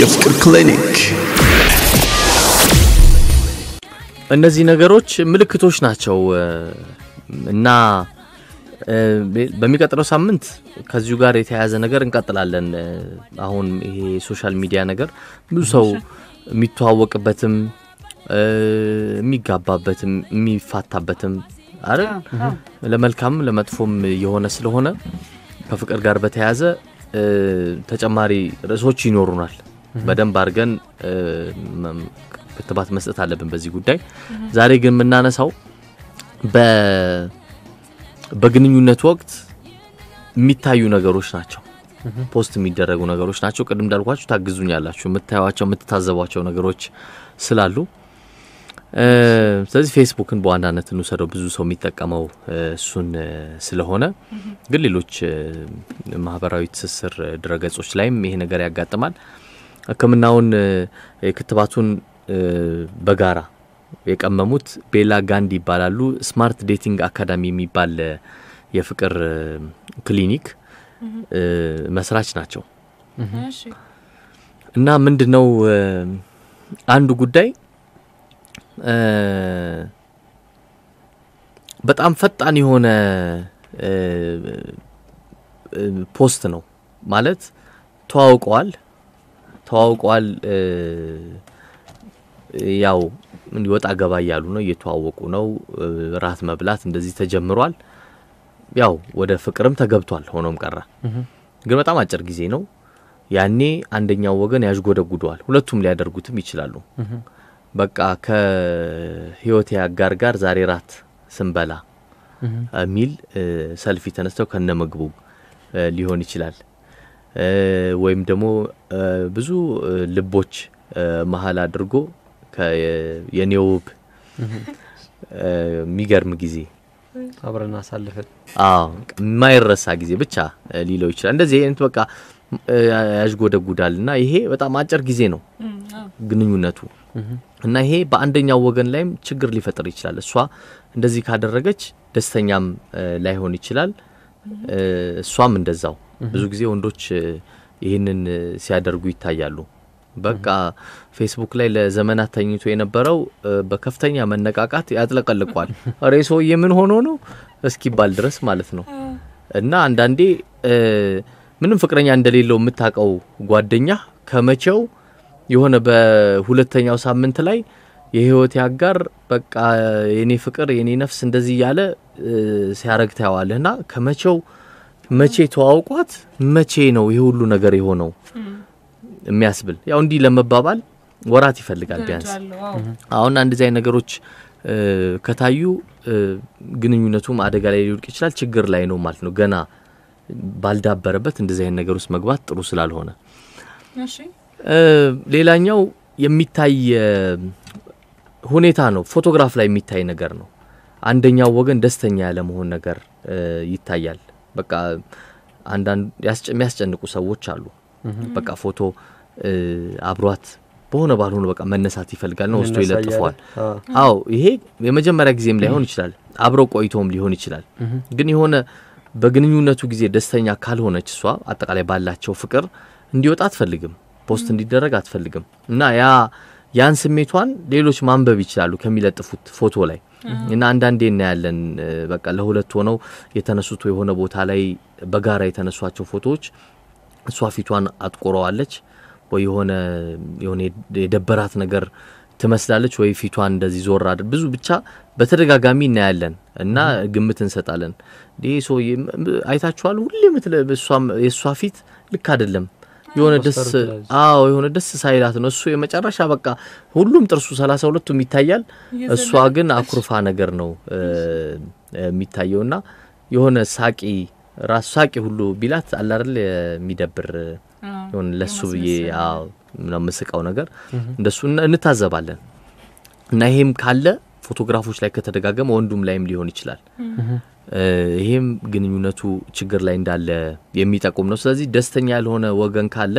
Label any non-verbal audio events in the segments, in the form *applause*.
የፍቅር ክሊኒክ። እነዚህ ነገሮች ምልክቶች ናቸው እና በሚቀጥለው ሳምንት ከዚሁ ጋር የተያያዘ ነገር እንቀጥላለን። አሁን ይሄ ሶሻል ሚዲያ ነገር ብዙ ሰው የሚተዋወቅበትም የሚጋባበትም የሚፋታበትም አረ ለመልካም ለመጥፎም የሆነ ስለሆነ ከፍቅር ጋር በተያያዘ ተጨማሪ ርዕሶች ይኖሩናል። በደንብ አድርገን ክትባት መስጠት አለብን በዚህ ጉዳይ። ዛሬ ግን የምናነሳው በግንኙነት ወቅት የሚታዩ ነገሮች ናቸው። ፖስት የሚደረጉ ነገሮች ናቸው። ቅድም እንዳልኳችሁ ያላችሁ የምታዩቸው የምትታዘቧቸው ነገሮች ስላሉ ስለዚህ ፌስቡክን በዋናነት እንውሰደው። ብዙ ሰው የሚጠቀመው እሱን ስለሆነ፣ ግን ሌሎች ማህበራዊ ትስስር ድረገጾች ላይም ይሄ ነገር ያጋጥማል። ህክምናውን የክትባቱን በጋራ የቀመሙት ቤላ ጋንድ ይባላሉ። ስማርት ዴቲንግ አካዳሚ የሚባል የፍቅር ክሊኒክ መስራች ናቸው። እና ምንድን ነው አንዱ ጉዳይ በጣም ፈጣን የሆነ ፖስት ነው ማለት ተዋውቀዋል ተዋውቋል። ያው ወጣ ገባ እያሉ ነው፣ እየተዋወቁ ነው። ራት መብላት እንደዚህ ተጀምሯል። ያው ወደ ፍቅርም ተገብቷል። ሆኖም ቀረ ግን በጣም አጭር ጊዜ ነው። ያኔ አንደኛው ወገን ያዥጎደጉደዋል። ሁለቱም ሊያደርጉትም ይችላሉ። በቃ ከህይወቴ አጋር ጋር ዛሬ ራት ስንበላ የሚል ሰልፊ ተነስተው ከነ ምግቡ ሊሆን ይችላል። ወይም ደግሞ ብዙ ልቦች መሀል አድርጎ የኔ ውብ የሚገርም ጊዜ አብረን አሳልፈን የማይረሳ ጊዜ ብቻ ሊለው ይችላል። እንደዚህ አይነት በቃ ያዥጎደጉዳል እና ይሄ በጣም አጭር ጊዜ ነው ግንኙነቱ እና ይሄ በአንደኛው ወገን ላይም ችግር ሊፈጥር ይችላል። እሷ እንደዚህ ካደረገች ደስተኛም ላይሆን ይችላል፣ እሷም እንደዛው ብዙ ጊዜ ወንዶች ይህንን ሲያደርጉ ይታያሉ። በቃ ፌስቡክ ላይ ለዘመናት ተኝቶ የነበረው በከፍተኛ መነቃቃት ያጥለቀልቋል። ሬ *laughs* የምን ምን ሆኖ ነው እስኪባል ድረስ ማለት ነው። እና አንዳንዴ ምንም ፍቅረኛ እንደሌለው የምታውቀው ጓደኛ ከመቼው የሆነ በሁለተኛው ሳምንት ላይ የህይወት ያጋር በቃ የኔ ፍቅር የኔ ነፍስ እንደዚህ እያለ ሲያረግ ታየዋለህ ና ከመቼው መቼ ተዋውቋት መቼ ነው ይህ ሁሉ ነገር የሆነው የሚያስብል ያው እንዲህ ለመባባል ወራት ይፈልጋል ቢያንስ። አሁን አንድ አይነት ነገሮች ከታዩ ግንኙነቱም አደጋ ላይ ሊወድቅ ይችላል። ችግር ላይ ነው ማለት ነው። ገና ባልዳበረበት እንደዚህ አይነት ነገር ውስጥ መግባት ጥሩ ስላልሆነ፣ ሌላኛው የሚታይ ሁኔታ ነው። ፎቶግራፍ ላይ የሚታይ ነገር ነው። አንደኛው ወገን ደስተኛ ያለመሆን ነገር ይታያል። በቃ አንዳንድ የሚያስጨንቁ ሰዎች አሉ። በቃ ፎቶ አብሯት በሆነ ባልሆነ በቃ መነሳት ይፈልጋል ነው ወስዶ ይለጥፈዋል። አዎ ይሄ የመጀመሪያ ጊዜም ላይሆን ይችላል፣ አብሮ ቆይቶም ሊሆን ይችላል። ግን የሆነ በግንኙነቱ ጊዜ ደስተኛ ካልሆነች እሷ አጠቃላይ ባላቸው ፍቅር እንዲወጣ አትፈልግም፣ ፖስት እንዲደረግ አትፈልግም እና ያ ያን ስሜቷን ሌሎች ማንበብ ይችላሉ ከሚለጥፉት ፎቶ ላይ እና አንዳንዴ እናያለን በቃ ለሁለት ሆነው የተነሱት የሆነ ቦታ ላይ በጋራ የተነሷቸው ፎቶዎች እሷ ፊቷን አጥቁረዋለች ወይ የሆነ የሆነ የደበራት ነገር ትመስላለች ወይ ፊቷ እንደዚህ ዞር አድ ብዙ ብቻ በተደጋጋሚ እናያለን እና ግምት እንሰጣለን። ይህ ሰውዬ አይታችኋል። ሁሌ የእሷ ፊት ልክ አይደለም የሆነ ደስ አዎ የሆነ ደስ ሳይላት ነው እሱ የመጨረሻ በቃ ሁሉም ጥርሱ ሰላሳ ሁለቱም ይታያል። እሷ ግን አኩርፋ ነገር ነው የሚታየውና የሆነ ሳቂ ራሱ ሳቂ ሁሉ ቢላት አለ የሚደብር የሆነ ለሱ ብዬ ምስቃው ነገር እንደሱ እንታዘባለን እና ይሄም ካለ ፎቶግራፎች ላይ ከተደጋገመ ወንዱም ላይም ሊሆን ይችላል ይህም ግንኙነቱ ችግር ላይ እንዳለ የሚጠቁም ነው። ስለዚህ ደስተኛ ያልሆነ ወገን ካለ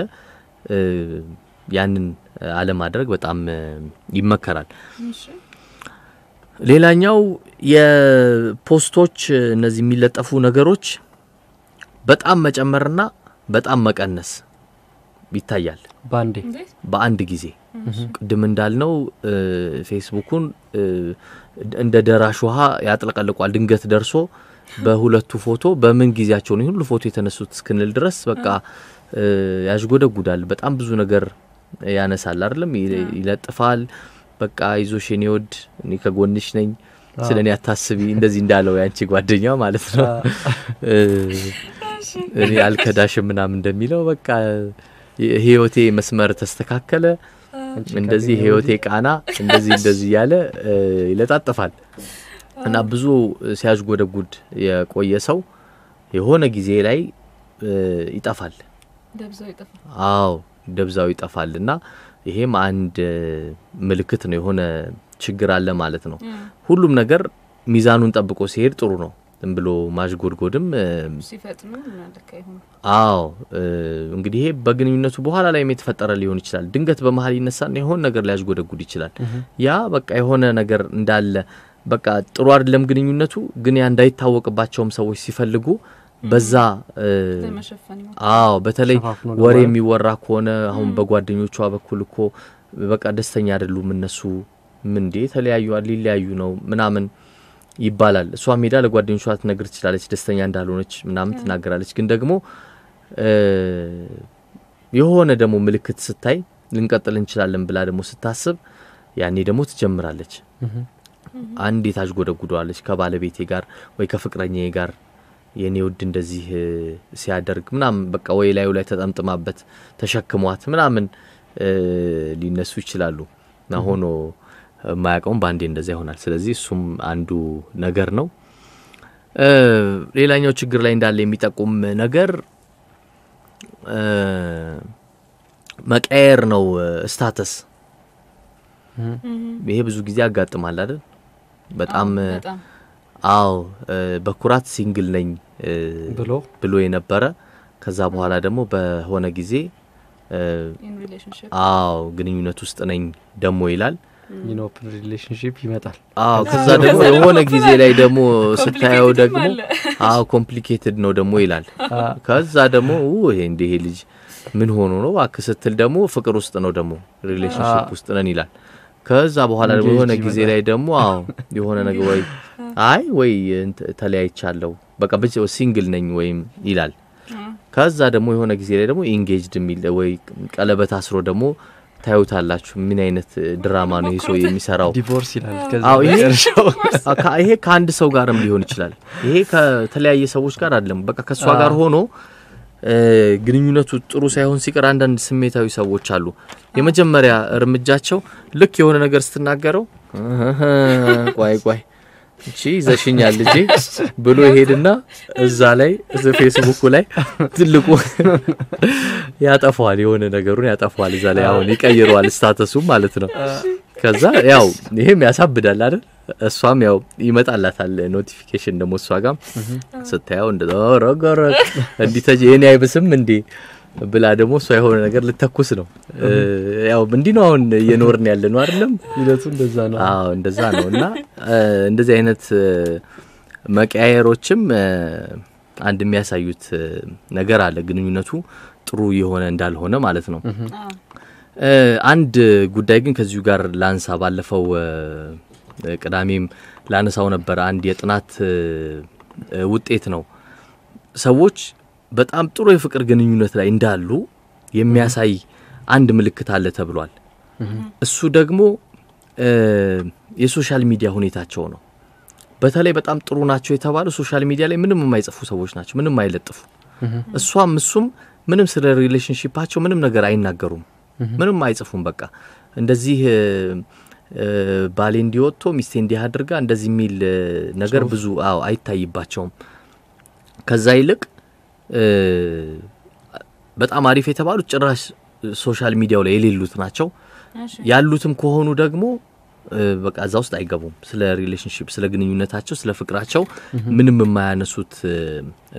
ያንን አለማድረግ በጣም ይመከራል። ሌላኛው የፖስቶች እነዚህ የሚለጠፉ ነገሮች በጣም መጨመርና በጣም መቀነስ ይታያል በአንዴ በአንድ ጊዜ ቅድም እንዳልነው ፌስቡኩን እንደ ደራሽ ውሃ ያጥለቀልቋል። ድንገት ደርሶ በሁለቱ ፎቶ በምን ጊዜያቸው ነው ሁሉ ፎቶ የተነሱት እስክንል ድረስ በቃ ያዥጎደጉዳል። በጣም ብዙ ነገር ያነሳል አይደለም፣ ይለጥፋል። በቃ ይዞሽ የኔ ወድ እኔ ከጎንሽ ነኝ፣ ስለ እኔ አታስቢ፣ እንደዚህ እንዳለው ያንቺ ጓደኛ ማለት ነው እኔ አልከዳሽም ምናምን እንደሚለው በቃ ህይወቴ መስመር ተስተካከለ፣ እንደዚህ ህይወቴ ቃና፣ እንደዚህ እንደዚህ እያለ ይለጣጥፋል እና ብዙ ሲያዥጎደጉድ የቆየ ሰው የሆነ ጊዜ ላይ ይጠፋል። አዎ ደብዛው ይጠፋል እና ይሄም አንድ ምልክት ነው። የሆነ ችግር አለ ማለት ነው። ሁሉም ነገር ሚዛኑን ጠብቆ ሲሄድ ጥሩ ነው። ዝም ብሎ ማዥጎድጎድም ሲፈጥኑ አዎ፣ እንግዲህ ይሄ በግንኙነቱ በኋላ ላይም የተፈጠረ ሊሆን ይችላል። ድንገት በመሀል ይነሳና የሆን ነገር ሊያዥጎደጉድ ይችላል። ያ በቃ የሆነ ነገር እንዳለ በቃ ጥሩ አይደለም ግንኙነቱ፣ ግን ያ እንዳይታወቅባቸውም ሰዎች ሲፈልጉ በዛ አዎ፣ በተለይ ወሬ የሚወራ ከሆነ አሁን በጓደኞቿ በኩል እኮ በቃ ደስተኛ አይደሉም እነሱ ምንዴ ተለያዩ ሊለያዩ ነው ምናምን ይባላል። እሷ ሜዳ ለጓደኞቿ ትነግር ትችላለች፣ ደስተኛ እንዳልሆነች ምናምን ትናገራለች። ግን ደግሞ የሆነ ደግሞ ምልክት ስታይ ልንቀጥል እንችላለን ብላ ደግሞ ስታስብ ያኔ ደግሞ ትጀምራለች። አንዴ ታጅጎደጉደዋለች። ከባለቤቴ ጋር ወይ ከፍቅረኛዬ ጋር የኔ ውድ እንደዚህ ሲያደርግ ምናምን በቃ ወይ ላዩ ላይ ተጠምጥማበት ተሸክሟት ምናምን ሊነሱ ይችላሉ ና ሆኖ የማያውቀውም በአንዴ እንደዛ ይሆናል። ስለዚህ እሱም አንዱ ነገር ነው። ሌላኛው ችግር ላይ እንዳለ የሚጠቁም ነገር መቀየር ነው ስታተስ። ይሄ ብዙ ጊዜ ያጋጥማል አይደል? በጣም አዎ፣ በኩራት ሲንግል ነኝ ብሎ የነበረ ከዛ በኋላ ደግሞ በሆነ ጊዜ አዎ ግንኙነት ውስጥ ነኝ ደግሞ ይላል። ኦፕን ሪሌሽንሽፕ *laughs* *laughs* ይመጣል። አዎ ከዛ ደግሞ የሆነ ጊዜ ላይ ደግሞ ስታየው ደግሞ አዎ ኮምፕሊኬትድ ነው ደግሞ ይላል። ከዛ ደግሞ ይሄ እንደ ይሄ ልጅ ምን ሆኖ ነው እባክህ ስትል ደግሞ ፍቅር ውስጥ ነው ደግሞ ሪሌሽንሽፕ ውስጥ ነን ይላል። ከዛ በኋላ ደግሞ የሆነ ጊዜ ላይ ደግሞ አዎ የሆነ ነገር ወይ አይ ወይ ተለያይቻለሁ በቃ ሲንግል ነኝ ወይም ይላል። ከዛ ደግሞ የሆነ ጊዜ ላይ ደግሞ ኢንጌጅድ የሚል ወይ ቀለበት አስሮ ደግሞ ታዩታላችሁ ምን አይነት ድራማ ነው ይህ ሰው የሚሰራው። ዲቮርስ ይላል። *laughs* ይሄ ከአንድ ሰው ጋርም ሊሆን ይችላል። ይሄ ከተለያየ ሰዎች ጋር አይደለም። በቃ ከእሷ ጋር ሆኖ ግንኙነቱ ጥሩ ሳይሆን ሲቀር አንዳንድ ስሜታዊ ሰዎች አሉ። የመጀመሪያ እርምጃቸው ልክ የሆነ ነገር ስትናገረው ቋይ ቋይ እቺ ይዘሽኛል ልጄ ብሎ ይሄድና እዛ ላይ ፌስቡኩ ላይ ትልቁ ያጠፋዋል፣ የሆነ ነገሩን ያጠፋዋል። እዛ ላይ አሁን ይቀይረዋል ስታተሱ ማለት ነው። ከዛ ያው ይሄም ያሳብዳል አይደል? እሷም ያው ይመጣላታል ኖቲፊኬሽን ደግሞ እሷ ጋር ስታየው እንደ ረገረ እንዲህ ይህን አይብስም እንዴ ብላ ደግሞ እሷ የሆነ ነገር ልተኩስ ነው። ያው እንዲህ ነው አሁን እየኖርን ያለ ነው አይደለም? ሂደቱ እንደዛ ነው። አዎ እንደዛ ነው። እና እንደዚህ አይነት መቀያየሮችም አንድ የሚያሳዩት ነገር አለ፣ ግንኙነቱ ጥሩ የሆነ እንዳልሆነ ማለት ነው። አንድ ጉዳይ ግን ከዚሁ ጋር ላንሳ። ባለፈው ቅዳሜም ላነሳው ነበር። አንድ የጥናት ውጤት ነው ሰዎች በጣም ጥሩ የፍቅር ግንኙነት ላይ እንዳሉ የሚያሳይ አንድ ምልክት አለ ተብሏል። እሱ ደግሞ የሶሻል ሚዲያ ሁኔታቸው ነው። በተለይ በጣም ጥሩ ናቸው የተባሉ ሶሻል ሚዲያ ላይ ምንም የማይጽፉ ሰዎች ናቸው፣ ምንም አይለጥፉ። እሷም እሱም ምንም ስለ ሪሌሽንሽፓቸው ምንም ነገር አይናገሩም፣ ምንም አይጽፉም። በቃ እንደዚህ ባሌ እንዲወጥቶ ሚስቴ እንዲህ አድርጋ እንደዚህ የሚል ነገር ብዙ አዎ አይታይባቸውም። ከዛ ይልቅ በጣም አሪፍ የተባሉት ጭራሽ ሶሻል ሚዲያው ላይ የሌሉት ናቸው። ያሉትም ከሆኑ ደግሞ በቃ እዛ ውስጥ አይገቡም። ስለ ሪሌሽንሽፕ፣ ስለ ግንኙነታቸው፣ ስለ ፍቅራቸው ምንም የማያነሱት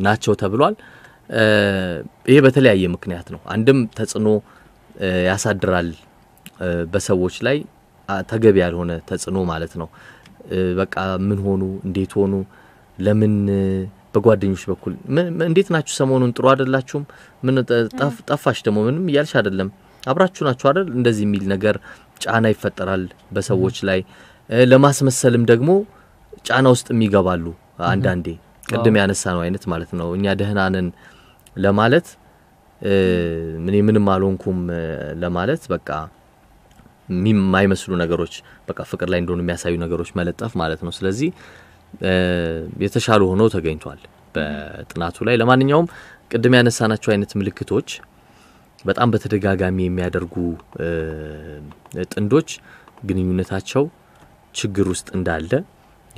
ናቸው ተብሏል። ይሄ በተለያየ ምክንያት ነው። አንድም ተጽዕኖ ያሳድራል በሰዎች ላይ ተገቢ ያልሆነ ተጽዕኖ ማለት ነው። በቃ ምን ሆኑ፣ እንዴት ሆኑ፣ ለምን በጓደኞች በኩል እንዴት ናችሁ? ሰሞኑን ጥሩ አይደላችሁም? ምን ጠፋሽ? ደግሞ ምንም እያልሽ አይደለም፣ አብራችሁ ናችሁ አይደል? እንደዚህ የሚል ነገር ጫና ይፈጠራል በሰዎች ላይ። ለማስመሰልም ደግሞ ጫና ውስጥ የሚገባሉ አንዳንዴ፣ ቅድም ያነሳ ነው አይነት ማለት ነው። እኛ ደህና ነን ለማለት እኔ ምንም አልሆንኩም ለማለት በቃ የማይመስሉ ነገሮች በቃ ፍቅር ላይ እንደሆኑ የሚያሳዩ ነገሮች መለጠፍ ማለት ነው። ስለዚህ የተሻሉ ሆኖ ተገኝቷል በጥናቱ ላይ። ለማንኛውም ቅድም ያነሳናቸው አይነት ምልክቶች በጣም በተደጋጋሚ የሚያደርጉ ጥንዶች ግንኙነታቸው ችግር ውስጥ እንዳለ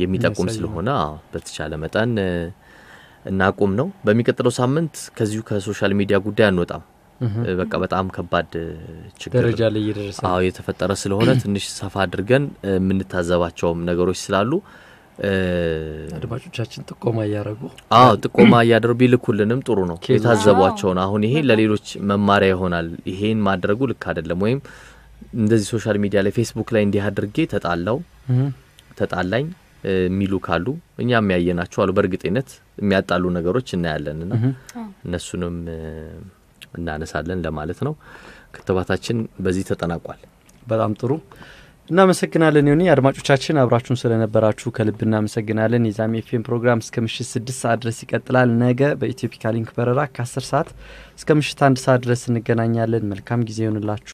የሚጠቁም ስለሆነ በተቻለ መጠን እናቁም ነው። በሚቀጥለው ሳምንት ከዚሁ ከሶሻል ሚዲያ ጉዳይ አንወጣም። በቃ በጣም ከባድ ችግር ደረጃ ላይ እየደረሰ የተፈጠረ ስለሆነ ትንሽ ሰፋ አድርገን የምንታዘባቸውም ነገሮች ስላሉ አድማጮቻችን ጥቆማ እያደረጉ አዎ ጥቆማ እያደረጉ ቢልኩልንም ጥሩ ነው። የታዘቧቸውን አሁን ይሄ ለሌሎች መማሪያ ይሆናል። ይሄን ማድረጉ ልክ አይደለም ወይም እንደዚህ ሶሻል ሚዲያ ላይ ፌስቡክ ላይ እንዲህ አድርጌ ተጣላው ተጣላኝ የሚሉ ካሉ እኛ የሚያየናቸው አሉ። በእርግጠኝነት የሚያጣሉ ነገሮች እናያለንና እነሱንም እናነሳለን ለማለት ነው። ክትባታችን በዚህ ተጠናቋል። በጣም ጥሩ እናመሰግናለን ይሁኒ አድማጮቻችን አብራችሁን ስለነበራችሁ ከልብ እናመሰግናለን። የዛሚ ኤፍኤም ፕሮግራም እስከ ምሽት ስድስት ሰዓት ድረስ ይቀጥላል። ነገ በኢትዮፒካ ሊንክ በረራ ከአስር ሰዓት እስከ ምሽት አንድ ሰዓት ድረስ እንገናኛለን። መልካም ጊዜ ይሆንላችሁ።